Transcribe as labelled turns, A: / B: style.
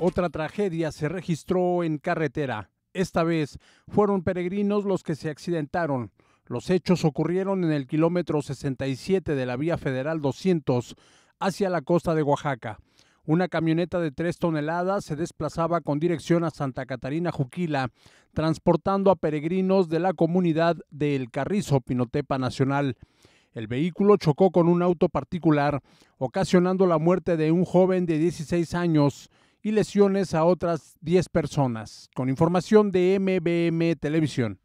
A: Otra tragedia se registró en carretera. Esta vez fueron peregrinos los que se accidentaron. Los hechos ocurrieron en el kilómetro 67 de la vía federal 200 hacia la costa de Oaxaca. Una camioneta de tres toneladas se desplazaba con dirección a Santa Catarina Juquila, transportando a peregrinos de la comunidad del El Carrizo, Pinotepa Nacional. El vehículo chocó con un auto particular, ocasionando la muerte de un joven de 16 años y lesiones a otras 10 personas. Con información de MBM Televisión.